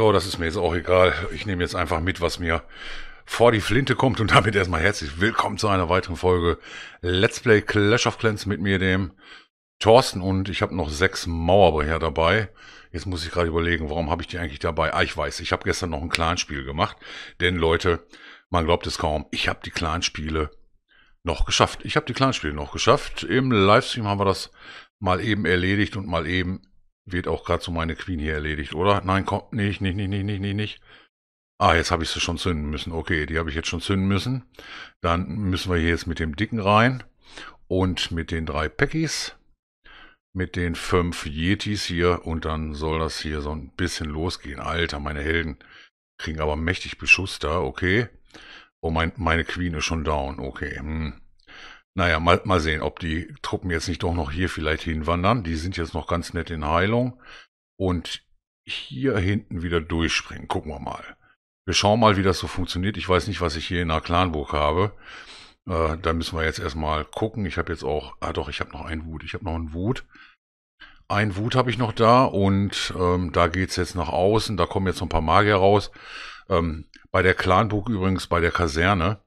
Ja, das ist mir jetzt auch egal. Ich nehme jetzt einfach mit, was mir vor die Flinte kommt und damit erstmal herzlich willkommen zu einer weiteren Folge Let's Play Clash of Clans mit mir, dem Thorsten und ich habe noch sechs Mauerbeher dabei. Jetzt muss ich gerade überlegen, warum habe ich die eigentlich dabei? Ah, ich weiß, ich habe gestern noch ein Clanspiel gemacht, denn Leute, man glaubt es kaum, ich habe die Clanspiele noch geschafft. Ich habe die Clanspiele noch geschafft. Im Livestream haben wir das mal eben erledigt und mal eben wird auch gerade so meine Queen hier erledigt, oder? Nein, komm, nicht, nicht, nicht, nicht, nicht, nicht, nicht. Ah, jetzt habe ich sie schon zünden müssen. Okay, die habe ich jetzt schon zünden müssen. Dann müssen wir hier jetzt mit dem Dicken rein. Und mit den drei Packies. Mit den fünf Yetis hier. Und dann soll das hier so ein bisschen losgehen. Alter, meine Helden kriegen aber mächtig Beschuss da. Okay. Oh, mein, meine Queen ist schon down. Okay. Hm. Naja, mal, mal sehen, ob die Truppen jetzt nicht doch noch hier vielleicht hinwandern. Die sind jetzt noch ganz nett in Heilung. Und hier hinten wieder durchspringen. Gucken wir mal. Wir schauen mal, wie das so funktioniert. Ich weiß nicht, was ich hier in der Clanburg habe. Äh, da müssen wir jetzt erstmal gucken. Ich habe jetzt auch... Ah doch, ich habe noch einen Wut. Ich habe noch einen Wut. Ein Wut habe ich noch da und ähm, da geht's jetzt nach außen. Da kommen jetzt noch ein paar Magier raus. Ähm, bei der Clanburg übrigens, bei der Kaserne,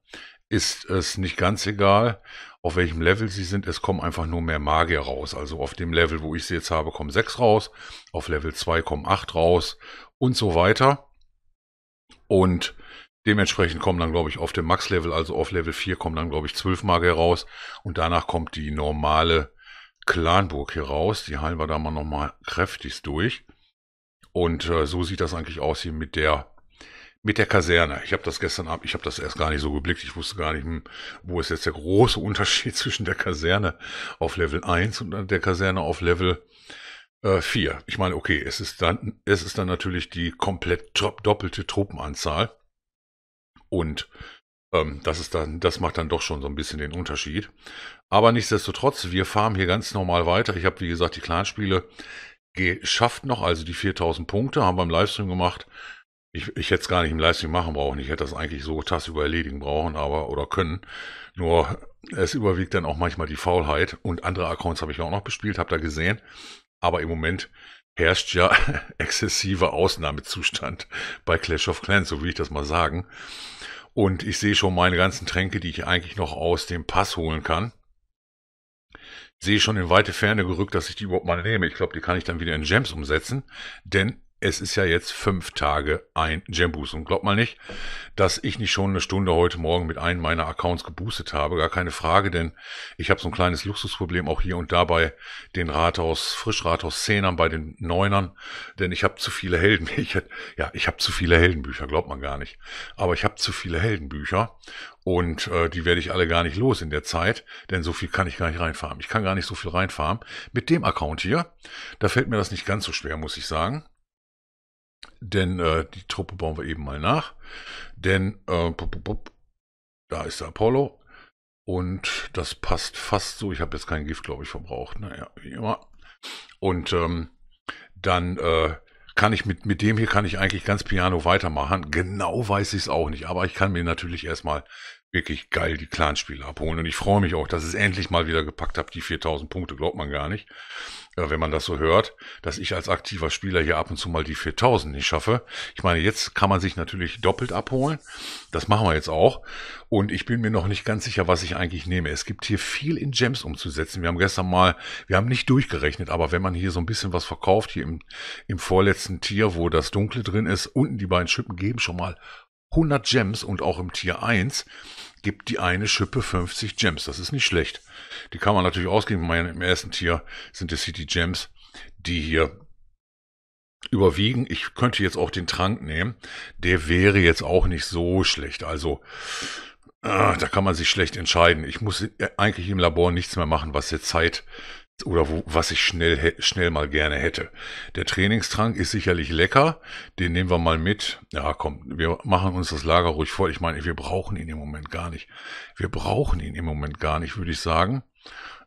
ist es nicht ganz egal auf welchem Level sie sind. Es kommen einfach nur mehr Magier raus. Also auf dem Level, wo ich sie jetzt habe, kommen sechs raus. Auf Level zwei kommen acht raus und so weiter. Und dementsprechend kommen dann, glaube ich, auf dem Max-Level, also auf Level vier kommen dann, glaube ich, zwölf Magier raus. Und danach kommt die normale Clanburg hier raus. Die heilen wir da mal nochmal kräftigst durch. Und äh, so sieht das eigentlich aus hier mit der mit der Kaserne. Ich habe das gestern Abend, ich habe das erst gar nicht so geblickt. Ich wusste gar nicht, hm, wo ist jetzt der große Unterschied zwischen der Kaserne auf Level 1 und der Kaserne auf Level äh, 4. Ich meine, okay, es ist dann, es ist dann natürlich die komplett doppelte Truppenanzahl. Und ähm, das ist dann, das macht dann doch schon so ein bisschen den Unterschied. Aber nichtsdestotrotz, wir fahren hier ganz normal weiter. Ich habe, wie gesagt, die Clanspiele geschafft noch, also die 4000 Punkte, haben wir im Livestream gemacht ich, ich hätte es gar nicht im Livestream machen brauchen. Ich hätte das eigentlich so tagsüber erledigen brauchen, aber oder können. Nur es überwiegt dann auch manchmal die Faulheit. Und andere Accounts habe ich auch noch bespielt, habe da gesehen. Aber im Moment herrscht ja exzessiver Ausnahmezustand bei Clash of Clans, so will ich das mal sagen. Und ich sehe schon meine ganzen Tränke, die ich eigentlich noch aus dem Pass holen kann. sehe schon in weite Ferne gerückt, dass ich die überhaupt mal nehme. Ich glaube, die kann ich dann wieder in Gems umsetzen. Denn es ist ja jetzt fünf Tage ein Jamboost. Und glaubt mal nicht, dass ich nicht schon eine Stunde heute Morgen mit einem meiner Accounts geboostet habe. Gar keine Frage, denn ich habe so ein kleines Luxusproblem auch hier und da bei den Rathaus, Frischrathaus Zehnern, bei den Neunern. Denn ich habe zu viele Helden. ja, ich habe zu viele Heldenbücher, glaubt man gar nicht. Aber ich habe zu viele Heldenbücher. Und äh, die werde ich alle gar nicht los in der Zeit, denn so viel kann ich gar nicht reinfahren. Ich kann gar nicht so viel reinfahren. Mit dem Account hier, da fällt mir das nicht ganz so schwer, muss ich sagen. Denn äh, die Truppe bauen wir eben mal nach. Denn äh, pup, pup, da ist der Apollo. Und das passt fast so. Ich habe jetzt kein Gift, glaube ich, verbraucht. Naja, wie immer. Und ähm, dann äh, kann ich mit, mit dem hier kann ich eigentlich ganz piano weitermachen. Genau weiß ich es auch nicht. Aber ich kann mir natürlich erstmal wirklich geil die Clanspiele abholen. Und ich freue mich auch, dass ich es endlich mal wieder gepackt habe, die 4000 Punkte, glaubt man gar nicht, äh, wenn man das so hört, dass ich als aktiver Spieler hier ab und zu mal die 4000 nicht schaffe. Ich meine, jetzt kann man sich natürlich doppelt abholen. Das machen wir jetzt auch. Und ich bin mir noch nicht ganz sicher, was ich eigentlich nehme. Es gibt hier viel in Gems umzusetzen. Wir haben gestern mal, wir haben nicht durchgerechnet, aber wenn man hier so ein bisschen was verkauft, hier im, im vorletzten Tier, wo das Dunkle drin ist, unten die beiden Schippen geben schon mal 100 Gems und auch im Tier 1 gibt die eine Schippe 50 Gems. Das ist nicht schlecht. Die kann man natürlich ausgeben. Im ersten Tier sind es hier die Gems, die hier überwiegen. Ich könnte jetzt auch den Trank nehmen. Der wäre jetzt auch nicht so schlecht. Also äh, da kann man sich schlecht entscheiden. Ich muss eigentlich im Labor nichts mehr machen, was jetzt Zeit oder wo, was ich schnell, schnell mal gerne hätte. Der Trainingstrank ist sicherlich lecker, den nehmen wir mal mit. Ja, komm, wir machen uns das Lager ruhig voll. Ich meine, wir brauchen ihn im Moment gar nicht. Wir brauchen ihn im Moment gar nicht, würde ich sagen.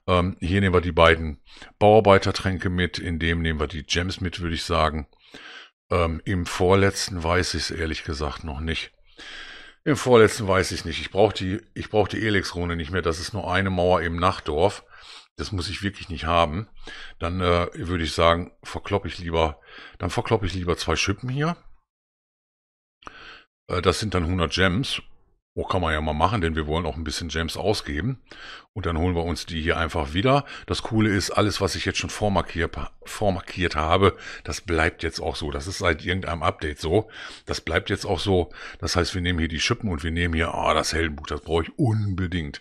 Ähm, hier nehmen wir die beiden Bauarbeitertränke mit, in dem nehmen wir die Gems mit, würde ich sagen. Ähm, Im vorletzten weiß ich es ehrlich gesagt noch nicht. Im vorletzten weiß ich nicht. Ich brauche die, ich brauche die Elix-Rune nicht mehr. Das ist nur eine Mauer im Nachtdorf das muss ich wirklich nicht haben, dann äh, würde ich sagen, verkloppe ich lieber, dann verkloppe ich lieber zwei Schippen hier. Äh, das sind dann 100 Gems. Oh, kann man ja mal machen, denn wir wollen auch ein bisschen Gems ausgeben. Und dann holen wir uns die hier einfach wieder. Das Coole ist, alles, was ich jetzt schon vormarkiert, vormarkiert habe, das bleibt jetzt auch so. Das ist seit irgendeinem Update so. Das bleibt jetzt auch so. Das heißt, wir nehmen hier die Schippen und wir nehmen hier, ah, oh, das Heldenbuch, das brauche ich unbedingt.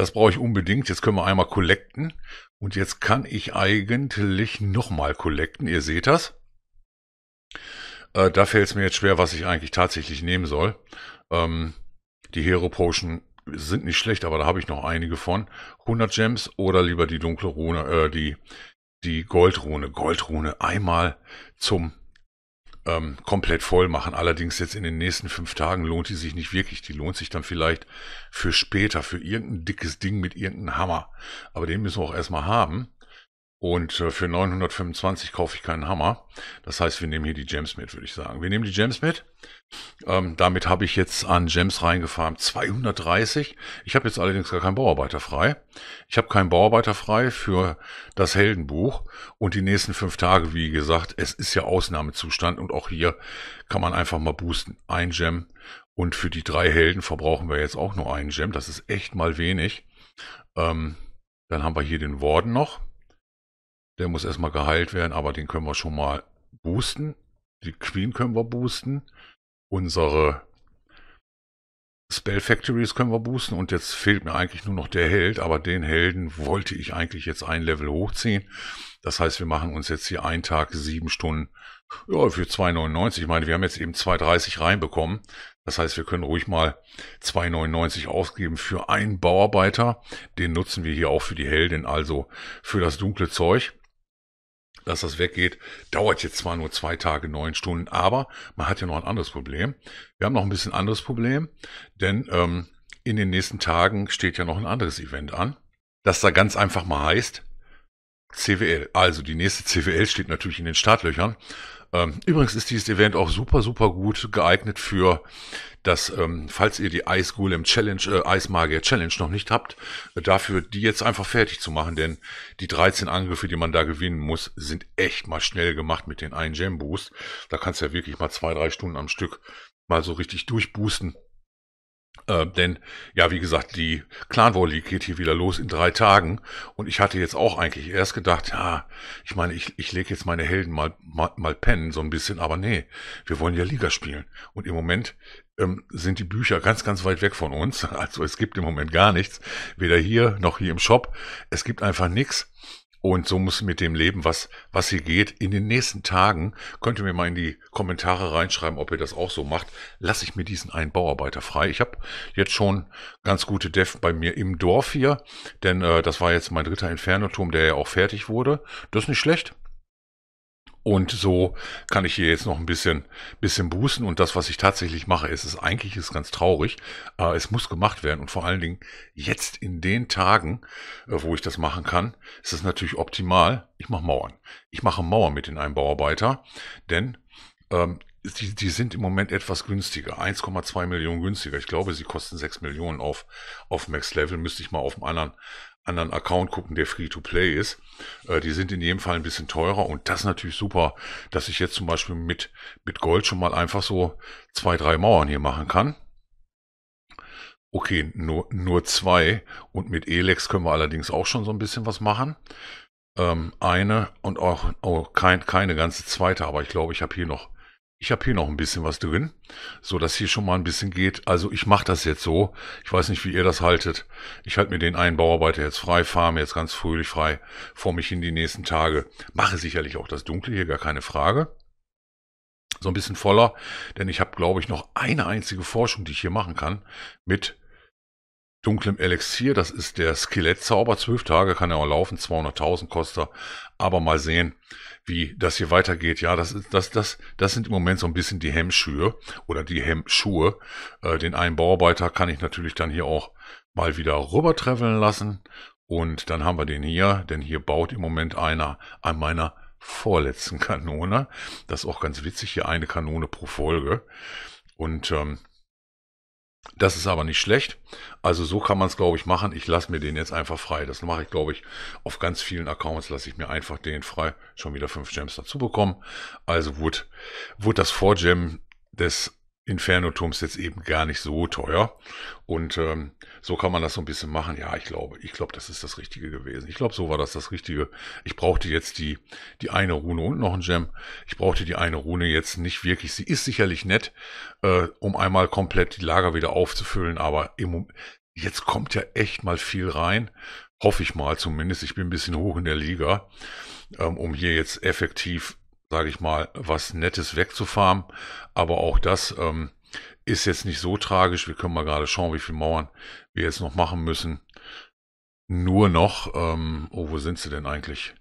Das brauche ich unbedingt. Jetzt können wir einmal collecten. Und jetzt kann ich eigentlich nochmal collecten. Ihr seht das. Äh, da fällt es mir jetzt schwer, was ich eigentlich tatsächlich nehmen soll. Ähm, die Hero Potion sind nicht schlecht, aber da habe ich noch einige von. 100 Gems oder lieber die dunkle Rune, äh, die, die Goldrune. Goldrune einmal zum ähm, komplett voll machen. Allerdings jetzt in den nächsten fünf Tagen lohnt die sich nicht wirklich. Die lohnt sich dann vielleicht für später, für irgendein dickes Ding mit irgendeinem Hammer. Aber den müssen wir auch erstmal haben. Und äh, für 925 kaufe ich keinen Hammer. Das heißt, wir nehmen hier die Gems mit, würde ich sagen. Wir nehmen die Gems mit. Ähm, damit habe ich jetzt an Gems reingefahren 230. Ich habe jetzt allerdings gar keinen Bauarbeiter frei. Ich habe keinen Bauarbeiter frei für das Heldenbuch. Und die nächsten fünf Tage, wie gesagt, es ist ja Ausnahmezustand. Und auch hier kann man einfach mal boosten. Ein Gem. Und für die drei Helden verbrauchen wir jetzt auch nur einen Gem. Das ist echt mal wenig. Ähm, dann haben wir hier den Warden noch. Der muss erstmal geheilt werden, aber den können wir schon mal boosten. Die Queen können wir boosten. Unsere Spell Factories können wir boosten und jetzt fehlt mir eigentlich nur noch der Held, aber den Helden wollte ich eigentlich jetzt ein Level hochziehen. Das heißt, wir machen uns jetzt hier einen Tag sieben Stunden ja, für 2,99. Ich meine, wir haben jetzt eben 2,30 reinbekommen. Das heißt, wir können ruhig mal 2,99 ausgeben für einen Bauarbeiter. Den nutzen wir hier auch für die Heldin, also für das dunkle Zeug dass das weggeht. Dauert jetzt zwar nur zwei Tage, neun Stunden, aber man hat ja noch ein anderes Problem. Wir haben noch ein bisschen anderes Problem, denn ähm, in den nächsten Tagen steht ja noch ein anderes Event an, das da ganz einfach mal heißt CWL. Also die nächste CWL steht natürlich in den Startlöchern ähm, übrigens ist dieses Event auch super, super gut geeignet für das, ähm, falls ihr die Ice Golem Challenge, äh, Ice Magier Challenge noch nicht habt, äh, dafür die jetzt einfach fertig zu machen, denn die 13 Angriffe, die man da gewinnen muss, sind echt mal schnell gemacht mit den einen Gem Boost. Da kannst du ja wirklich mal zwei, drei Stunden am Stück mal so richtig durchboosten. Äh, denn, ja, wie gesagt, die clan geht hier wieder los in drei Tagen. Und ich hatte jetzt auch eigentlich erst gedacht, ja, ich meine, ich, ich lege jetzt meine Helden mal, mal, mal pennen so ein bisschen. Aber nee, wir wollen ja Liga spielen. Und im Moment ähm, sind die Bücher ganz, ganz weit weg von uns. Also es gibt im Moment gar nichts. Weder hier noch hier im Shop. Es gibt einfach nichts. Und so muss mit dem leben, was, was hier geht. In den nächsten Tagen könnt ihr mir mal in die Kommentare reinschreiben, ob ihr das auch so macht. Lasse ich mir diesen einen Bauarbeiter frei. Ich habe jetzt schon ganz gute Dev bei mir im Dorf hier, denn äh, das war jetzt mein dritter Inferno-Turm, der ja auch fertig wurde. Das ist nicht schlecht. Und so kann ich hier jetzt noch ein bisschen, bisschen boosten. Und das, was ich tatsächlich mache, ist es eigentlich ist ganz traurig. Äh, es muss gemacht werden. Und vor allen Dingen jetzt in den Tagen, äh, wo ich das machen kann, ist es natürlich optimal. Ich mache Mauern. Ich mache Mauern mit den Einbauarbeiter, denn ähm, die, die sind im Moment etwas günstiger. 1,2 Millionen günstiger. Ich glaube, sie kosten 6 Millionen auf, auf Max Level. Müsste ich mal auf dem anderen anderen Account gucken, der Free-to-Play ist. Äh, die sind in jedem Fall ein bisschen teurer und das natürlich super, dass ich jetzt zum Beispiel mit, mit Gold schon mal einfach so zwei, drei Mauern hier machen kann. Okay, nur, nur zwei und mit Elex können wir allerdings auch schon so ein bisschen was machen. Ähm, eine und auch, auch oh, kein, keine ganze zweite, aber ich glaube, ich habe hier noch ich habe hier noch ein bisschen was drin, so dass hier schon mal ein bisschen geht. Also ich mache das jetzt so. Ich weiß nicht, wie ihr das haltet. Ich halte mir den einen Bauarbeiter jetzt frei, fahre mir jetzt ganz fröhlich frei vor mich hin die nächsten Tage. Mache sicherlich auch das Dunkle hier, gar keine Frage. So ein bisschen voller, denn ich habe, glaube ich, noch eine einzige Forschung, die ich hier machen kann mit dunklem Elixier. Das ist der Skelettzauber. Zwölf Tage kann er auch laufen, 200.000 kostet er. Aber mal sehen wie das hier weitergeht. Ja, das, ist, das, das, das sind im Moment so ein bisschen die Hemmschuhe oder die Hemmschuhe. Äh, den einen Bauarbeiter kann ich natürlich dann hier auch mal wieder rüber traveln lassen. Und dann haben wir den hier, denn hier baut im Moment einer an meiner vorletzten Kanone. Das ist auch ganz witzig, hier eine Kanone pro Folge. Und ähm, das ist aber nicht schlecht. Also so kann man es, glaube ich, machen. Ich lasse mir den jetzt einfach frei. Das mache ich, glaube ich, auf ganz vielen Accounts lasse ich mir einfach den frei. Schon wieder fünf Gems dazu bekommen. Also wurde, wurde das Vorgem des Inferno-Turm ist jetzt eben gar nicht so teuer. Und ähm, so kann man das so ein bisschen machen. Ja, ich glaube, ich glaube, das ist das Richtige gewesen. Ich glaube, so war das das Richtige. Ich brauchte jetzt die, die eine Rune und noch ein Gem. Ich brauchte die eine Rune jetzt nicht wirklich. Sie ist sicherlich nett, äh, um einmal komplett die Lager wieder aufzufüllen. Aber im, jetzt kommt ja echt mal viel rein. Hoffe ich mal zumindest. Ich bin ein bisschen hoch in der Liga, ähm, um hier jetzt effektiv sage ich mal, was Nettes wegzufahren. Aber auch das ähm, ist jetzt nicht so tragisch. Wir können mal gerade schauen, wie viel Mauern wir jetzt noch machen müssen. Nur noch, ähm, oh, wo sind sie denn eigentlich?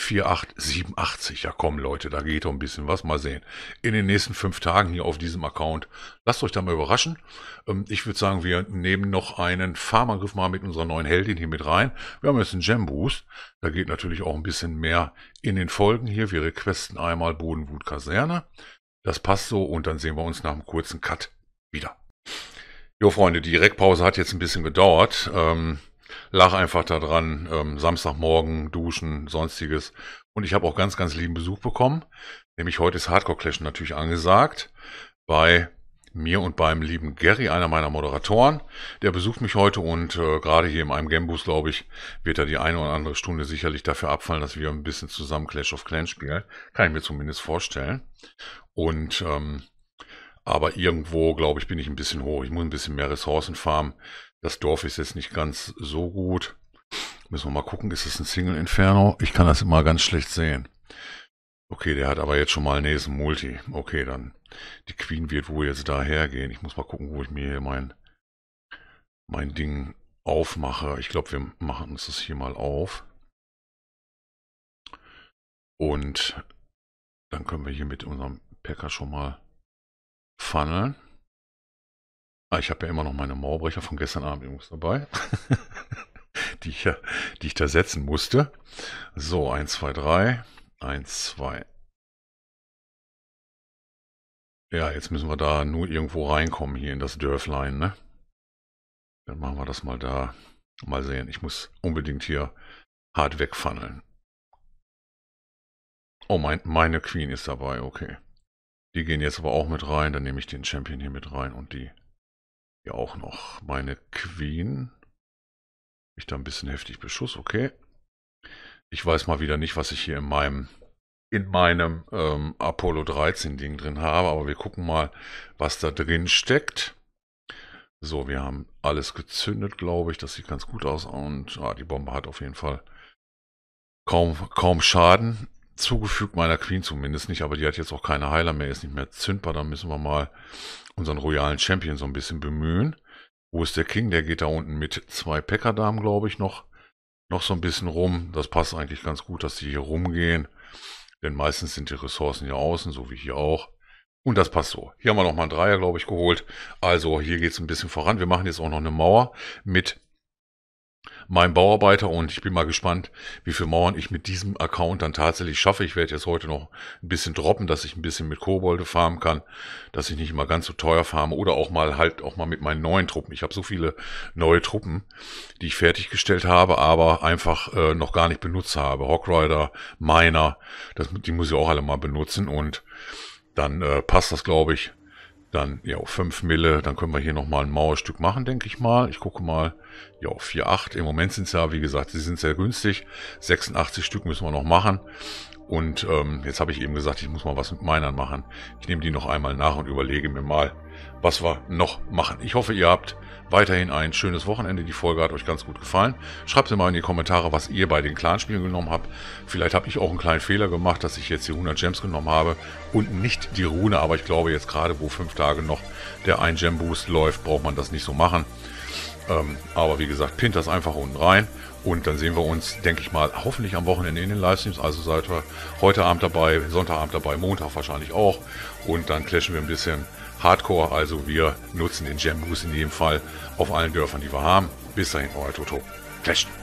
4887. Ja komm Leute, da geht doch ein bisschen was. Mal sehen. In den nächsten fünf Tagen hier auf diesem Account. Lasst euch da mal überraschen. Ähm, ich würde sagen, wir nehmen noch einen Farmangriff mal mit unserer neuen Heldin hier mit rein. Wir haben jetzt einen Gem Boost. Da geht natürlich auch ein bisschen mehr in den Folgen hier. Wir requesten einmal Bodenwut Kaserne. Das passt so und dann sehen wir uns nach einem kurzen Cut wieder. Jo Freunde, die Reckpause hat jetzt ein bisschen gedauert. Ähm, Lach einfach da dran, ähm, Samstagmorgen, duschen, sonstiges. Und ich habe auch ganz, ganz lieben Besuch bekommen. Nämlich heute ist Hardcore Clash natürlich angesagt. Bei mir und beim lieben Gary, einer meiner Moderatoren. Der besucht mich heute und äh, gerade hier in einem Gambus, glaube ich, wird da die eine oder andere Stunde sicherlich dafür abfallen, dass wir ein bisschen zusammen Clash of Clans spielen. Kann ich mir zumindest vorstellen. Und ähm, aber irgendwo, glaube ich, bin ich ein bisschen hoch. Ich muss ein bisschen mehr Ressourcen farmen. Das Dorf ist jetzt nicht ganz so gut. Müssen wir mal gucken, ist es ein Single Inferno? Ich kann das immer ganz schlecht sehen. Okay, der hat aber jetzt schon mal nächsten Multi. Okay, dann. Die Queen wird wohl jetzt daher gehen. Ich muss mal gucken, wo ich mir hier mein, mein Ding aufmache. Ich glaube, wir machen uns das hier mal auf. Und dann können wir hier mit unserem Packer schon mal funneln. Ah, ich habe ja immer noch meine Mauerbrecher von gestern Abend übrigens dabei. die, ich die ich da setzen musste. So, 1, 2, 3. 1, 2. Ja, jetzt müssen wir da nur irgendwo reinkommen hier in das Dörflein, ne? Dann machen wir das mal da. Mal sehen. Ich muss unbedingt hier hart wegfunneln. Oh, mein, meine Queen ist dabei, okay. Die gehen jetzt aber auch mit rein. Dann nehme ich den Champion hier mit rein und die hier auch noch meine Queen. Ich da ein bisschen heftig Beschuss, okay. Ich weiß mal wieder nicht, was ich hier in meinem in meinem ähm, Apollo 13 Ding drin habe, aber wir gucken mal, was da drin steckt. So, wir haben alles gezündet, glaube ich. Das sieht ganz gut aus und ah, die Bombe hat auf jeden Fall kaum, kaum Schaden zugefügt, meiner Queen zumindest nicht, aber die hat jetzt auch keine Heiler mehr, ist nicht mehr zündbar, da müssen wir mal unseren royalen Champion so ein bisschen bemühen. Wo ist der King? Der geht da unten mit zwei Pekkerdamen, glaube ich, noch, noch so ein bisschen rum. Das passt eigentlich ganz gut, dass die hier rumgehen, denn meistens sind die Ressourcen hier außen, so wie hier auch. Und das passt so. Hier haben wir nochmal einen Dreier, glaube ich, geholt. Also hier geht es ein bisschen voran. Wir machen jetzt auch noch eine Mauer mit mein Bauarbeiter und ich bin mal gespannt, wie viel Mauern ich mit diesem Account dann tatsächlich schaffe. Ich werde jetzt heute noch ein bisschen droppen, dass ich ein bisschen mit Kobolde farmen kann, dass ich nicht immer ganz so teuer farme oder auch mal halt auch mal mit meinen neuen Truppen. Ich habe so viele neue Truppen, die ich fertiggestellt habe, aber einfach äh, noch gar nicht benutzt habe. Hawkrider, Miner, das, die muss ich auch alle mal benutzen und dann äh, passt das, glaube ich, dann, ja, 5 Mille, dann können wir hier nochmal ein Mauerstück machen, denke ich mal. Ich gucke mal, ja, 4,8. Im Moment sind es ja, wie gesagt, sie sind sehr günstig. 86 Stück müssen wir noch machen. Und ähm, jetzt habe ich eben gesagt, ich muss mal was mit meiner machen. Ich nehme die noch einmal nach und überlege mir mal, was wir noch machen. Ich hoffe, ihr habt weiterhin ein schönes Wochenende. Die Folge hat euch ganz gut gefallen. Schreibt mir mal in die Kommentare, was ihr bei den Clanspielen genommen habt. Vielleicht habe ich auch einen kleinen Fehler gemacht, dass ich jetzt die 100 Gems genommen habe und nicht die Rune. Aber ich glaube, jetzt gerade, wo fünf Tage noch der 1 Gem Boost läuft, braucht man das nicht so machen. Ähm, aber wie gesagt, pinnt das einfach unten rein. Und dann sehen wir uns, denke ich mal, hoffentlich am Wochenende in den Livestreams. Also seid ihr heute Abend dabei, Sonntagabend dabei, Montag wahrscheinlich auch. Und dann clashen wir ein bisschen Hardcore. Also wir nutzen den Jamboost in jedem Fall auf allen Dörfern, die wir haben. Bis dahin, euer Toto. Clashen!